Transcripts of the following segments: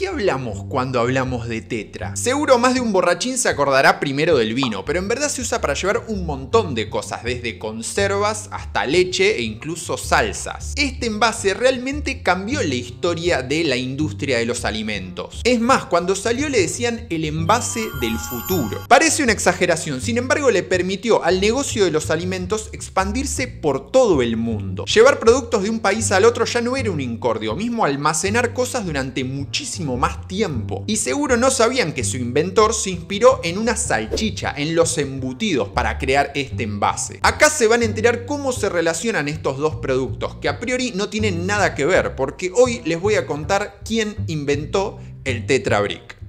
qué hablamos cuando hablamos de tetra? Seguro más de un borrachín se acordará primero del vino, pero en verdad se usa para llevar un montón de cosas, desde conservas hasta leche e incluso salsas. Este envase realmente cambió la historia de la industria de los alimentos. Es más, cuando salió le decían el envase del futuro. Parece una exageración, sin embargo le permitió al negocio de los alimentos expandirse por todo el mundo. Llevar productos de un país al otro ya no era un incordio, mismo almacenar cosas durante muchísimo más tiempo. Y seguro no sabían que su inventor se inspiró en una salchicha, en los embutidos, para crear este envase. Acá se van a enterar cómo se relacionan estos dos productos, que a priori no tienen nada que ver, porque hoy les voy a contar quién inventó el Tetra Brick.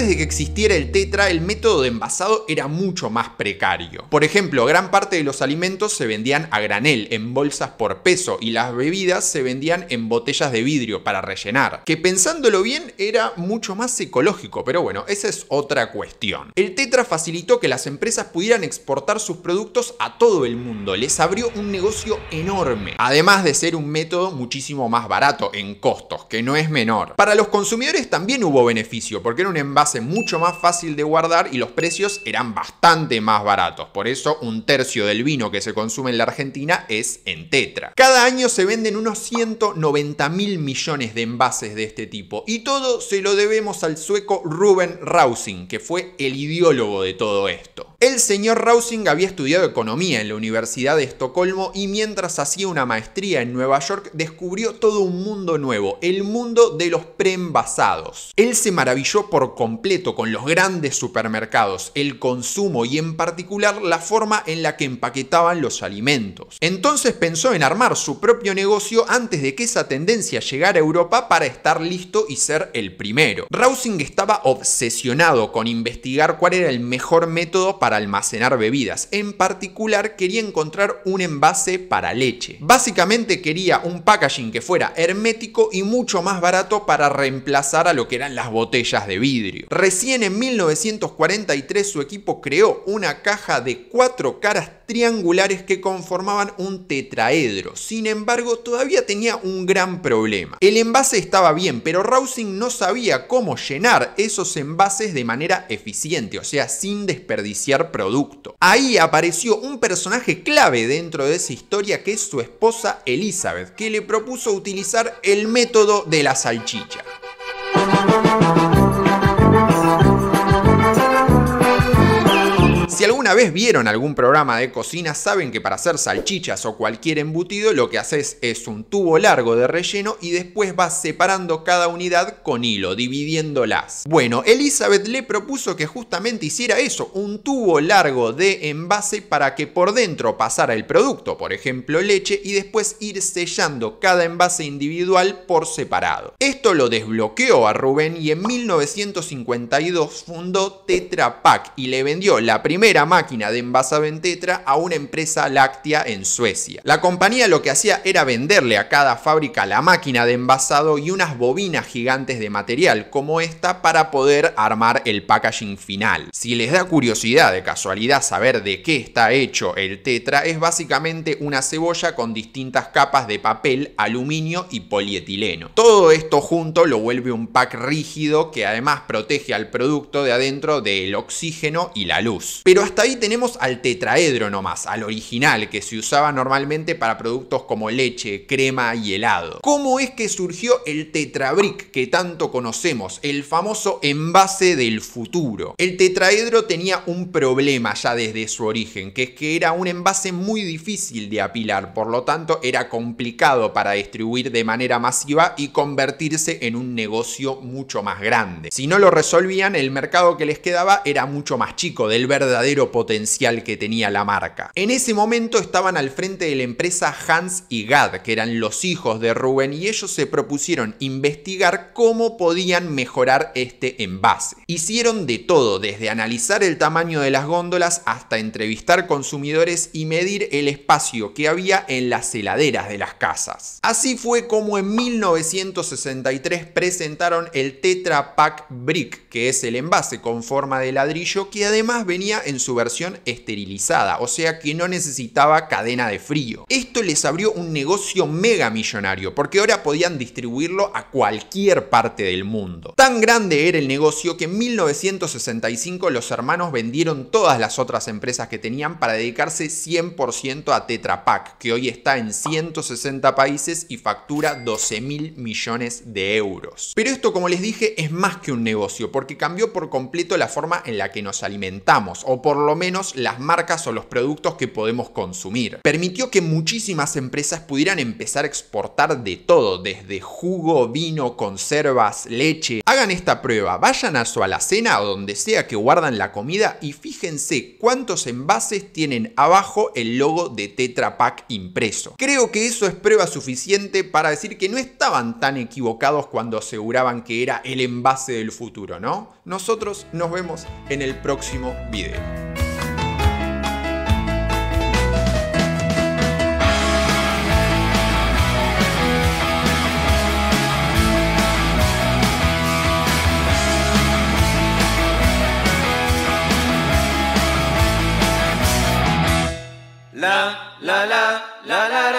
antes de que existiera el tetra, el método de envasado era mucho más precario. Por ejemplo, gran parte de los alimentos se vendían a granel, en bolsas por peso, y las bebidas se vendían en botellas de vidrio para rellenar, que pensándolo bien era mucho más ecológico, pero bueno, esa es otra cuestión. El tetra facilitó que las empresas pudieran exportar sus productos a todo el mundo, les abrió un negocio enorme, además de ser un método muchísimo más barato en costos, que no es menor. Para los consumidores también hubo beneficio, porque era un envase mucho más fácil de guardar y los precios eran bastante más baratos. Por eso un tercio del vino que se consume en la Argentina es en tetra. Cada año se venden unos 190 mil millones de envases de este tipo y todo se lo debemos al sueco Ruben Rausing, que fue el ideólogo de todo esto. El señor Rausing había estudiado economía en la Universidad de Estocolmo y mientras hacía una maestría en Nueva York descubrió todo un mundo nuevo, el mundo de los preenvasados. Él se maravilló por completo con los grandes supermercados, el consumo y en particular la forma en la que empaquetaban los alimentos. Entonces pensó en armar su propio negocio antes de que esa tendencia llegara a Europa para estar listo y ser el primero. Rausing estaba obsesionado con investigar cuál era el mejor método para almacenar bebidas. En particular quería encontrar un envase para leche. Básicamente quería un packaging que fuera hermético y mucho más barato para reemplazar a lo que eran las botellas de vidrio. Recién en 1943 su equipo creó una caja de cuatro caras triangulares que conformaban un tetraedro. Sin embargo, todavía tenía un gran problema. El envase estaba bien, pero Rousing no sabía cómo llenar esos envases de manera eficiente, o sea, sin desperdiciar producto. Ahí apareció un personaje clave dentro de esa historia que es su esposa Elizabeth, que le propuso utilizar el método de la salchicha. vez vieron algún programa de cocina saben que para hacer salchichas o cualquier embutido lo que haces es un tubo largo de relleno y después vas separando cada unidad con hilo, dividiéndolas. Bueno, Elizabeth le propuso que justamente hiciera eso, un tubo largo de envase para que por dentro pasara el producto, por ejemplo leche, y después ir sellando cada envase individual por separado. Esto lo desbloqueó a Rubén y en 1952 fundó Tetra Pak y le vendió la primera marca de envasado en tetra a una empresa láctea en Suecia. La compañía lo que hacía era venderle a cada fábrica la máquina de envasado y unas bobinas gigantes de material como esta para poder armar el packaging final. Si les da curiosidad de casualidad saber de qué está hecho el tetra, es básicamente una cebolla con distintas capas de papel, aluminio y polietileno. Todo esto junto lo vuelve un pack rígido que además protege al producto de adentro del oxígeno y la luz. Pero hasta ahí tenemos al tetraedro nomás, al original que se usaba normalmente para productos como leche, crema y helado. ¿Cómo es que surgió el tetrabric que tanto conocemos, el famoso envase del futuro? El tetraedro tenía un problema ya desde su origen, que es que era un envase muy difícil de apilar, por lo tanto era complicado para distribuir de manera masiva y convertirse en un negocio mucho más grande. Si no lo resolvían, el mercado que les quedaba era mucho más chico del verdadero potencial que tenía la marca. En ese momento estaban al frente de la empresa Hans y Gad, que eran los hijos de Rubén, y ellos se propusieron investigar cómo podían mejorar este envase. Hicieron de todo, desde analizar el tamaño de las góndolas hasta entrevistar consumidores y medir el espacio que había en las heladeras de las casas. Así fue como en 1963 presentaron el Tetra Pak Brick, que es el envase con forma de ladrillo que además venía en su versión esterilizada, o sea que no necesitaba cadena de frío. Esto les abrió un negocio mega millonario, porque ahora podían distribuirlo a cualquier parte del mundo. Tan grande era el negocio que en 1965 los hermanos vendieron todas las otras empresas que tenían para dedicarse 100% a Tetra Pak, que hoy está en 160 países y factura 12 mil millones de euros. Pero esto, como les dije, es más que un negocio, porque cambió por completo la forma en la que nos alimentamos, o por lo menos las marcas o los productos que podemos consumir. Permitió que muchísimas empresas pudieran empezar a exportar de todo, desde jugo, vino, conservas, leche. Hagan esta prueba, vayan a su alacena o donde sea que guardan la comida y fíjense cuántos envases tienen abajo el logo de Tetra Pak impreso. Creo que eso es prueba suficiente para decir que no estaban tan equivocados cuando aseguraban que era el envase del futuro, ¿no? Nosotros nos vemos en el próximo video. la la la